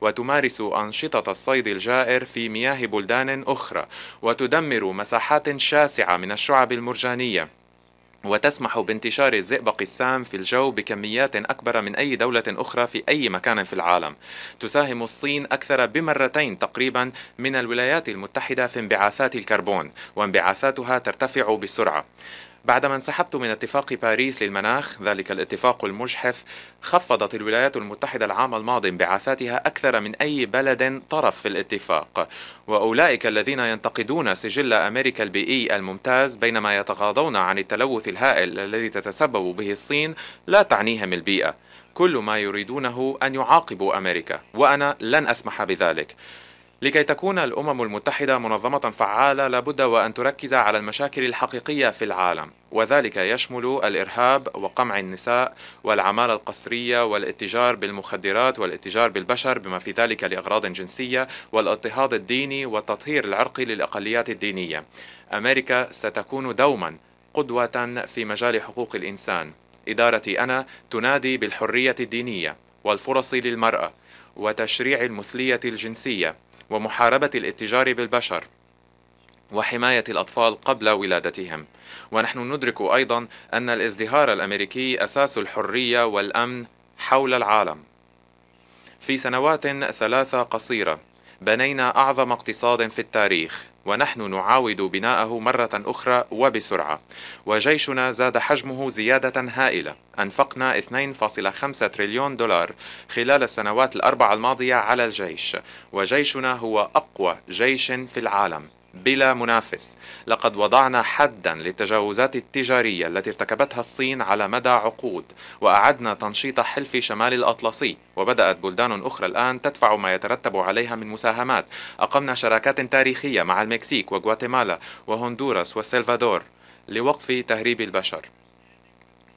وتمارس أنشطة الصيد الجائر في مياه بلدان أخرى وتدمر مساحات شاسعة من الشعب المرجانية وتسمح بانتشار الزئبق السام في الجو بكميات أكبر من أي دولة أخرى في أي مكان في العالم. تساهم الصين أكثر بمرتين تقريبا من الولايات المتحدة في انبعاثات الكربون، وانبعاثاتها ترتفع بسرعة. بعدما انسحبت من اتفاق باريس للمناخ ذلك الاتفاق المجحف خفضت الولايات المتحدة العام الماضي انبعاثاتها أكثر من أي بلد طرف في الاتفاق وأولئك الذين ينتقدون سجل أمريكا البيئي الممتاز بينما يتغاضون عن التلوث الهائل الذي تتسبب به الصين لا تعنيهم البيئة كل ما يريدونه أن يعاقبوا أمريكا وأنا لن أسمح بذلك لكي تكون الأمم المتحدة منظمة فعالة لابد وأن تركز على المشاكل الحقيقية في العالم وذلك يشمل الإرهاب وقمع النساء والعمالة القسرية والاتجار بالمخدرات والاتجار بالبشر بما في ذلك لأغراض جنسية والاضطهاد الديني والتطهير العرقي للأقليات الدينية أمريكا ستكون دوما قدوة في مجال حقوق الإنسان إدارتي أنا تنادي بالحرية الدينية والفرص للمرأة وتشريع المثلية الجنسية ومحاربة الاتجار بالبشر وحماية الأطفال قبل ولادتهم ونحن ندرك أيضا أن الازدهار الأمريكي أساس الحرية والأمن حول العالم في سنوات ثلاثة قصيرة بنينا أعظم اقتصاد في التاريخ ونحن نعاود بناءه مرة أخرى وبسرعة وجيشنا زاد حجمه زيادة هائلة أنفقنا 2.5 تريليون دولار خلال السنوات الأربع الماضية على الجيش وجيشنا هو أقوى جيش في العالم بلا منافس لقد وضعنا حدا للتجاوزات التجارية التي ارتكبتها الصين على مدى عقود وأعدنا تنشيط حلف شمال الأطلسي وبدأت بلدان أخرى الآن تدفع ما يترتب عليها من مساهمات أقمنا شراكات تاريخية مع المكسيك وغواتيمالا وهندوراس والسلفادور لوقف تهريب البشر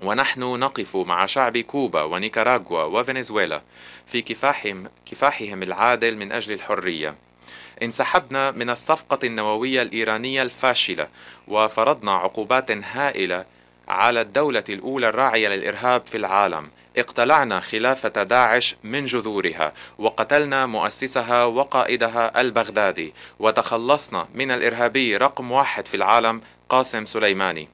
ونحن نقف مع شعب كوبا ونيكاراغوا وفنزويلا في كفاحهم, كفاحهم العادل من أجل الحرية انسحبنا من الصفقة النووية الإيرانية الفاشلة وفرضنا عقوبات هائلة على الدولة الأولى الراعية للإرهاب في العالم اقتلعنا خلافة داعش من جذورها وقتلنا مؤسسها وقائدها البغدادي وتخلصنا من الإرهابي رقم واحد في العالم قاسم سليماني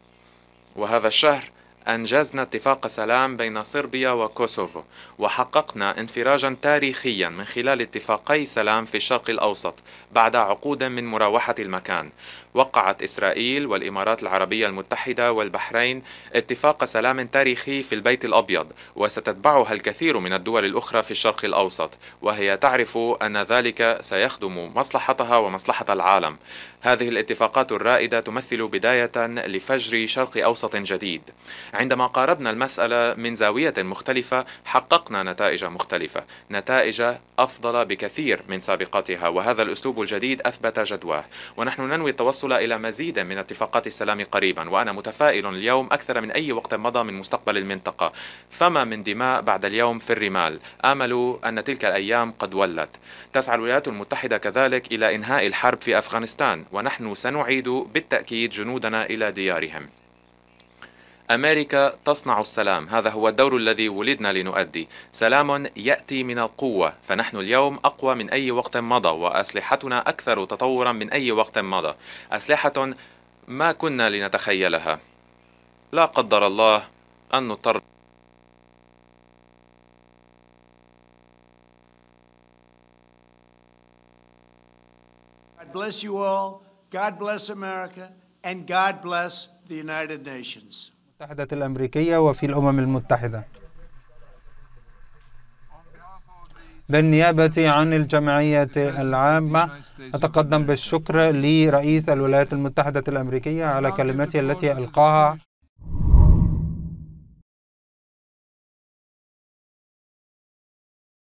وهذا الشهر أنجزنا اتفاق سلام بين صربيا وكوسوفو وحققنا انفراجا تاريخيا من خلال اتفاقي سلام في الشرق الأوسط بعد عقود من مراوحة المكان وقعت إسرائيل والإمارات العربية المتحدة والبحرين اتفاق سلام تاريخي في البيت الأبيض وستتبعها الكثير من الدول الأخرى في الشرق الأوسط وهي تعرف أن ذلك سيخدم مصلحتها ومصلحة العالم هذه الاتفاقات الرائدة تمثل بداية لفجر شرق أوسط جديد عندما قاربنا المسألة من زاوية مختلفة حققنا نتائج مختلفة نتائج أفضل بكثير من سابقتها وهذا الأسلوب الجديد أثبت جدواه ونحن ننوي التوصل إلى مزيد من اتفاقات السلام قريبا وأنا متفائل اليوم أكثر من أي وقت مضى من مستقبل المنطقة فما من دماء بعد اليوم في الرمال آمل أن تلك الأيام قد ولت تسعى الولايات المتحدة كذلك إلى إنهاء الحرب في أفغانستان ونحن سنعيد بالتأكيد جنودنا إلى ديارهم أمريكا تصنع السلام هذا هو الدور الذي ولدنا لنؤدي سلام يأتي من القوة فنحن اليوم أقوى من أي وقت مضى وأسلحتنا أكثر تطورا من أي وقت مضى أسلحة ما كنا لنتخيلها لا قدر الله أن نضطر God bless you all. God bless America. And God bless the United Nations. المتحدة الأمريكية وفي الأمم المتحدة بالنيابة عن الجمعية العامة أتقدم بالشكر لرئيس الولايات المتحدة الأمريكية على كلمته التي ألقاها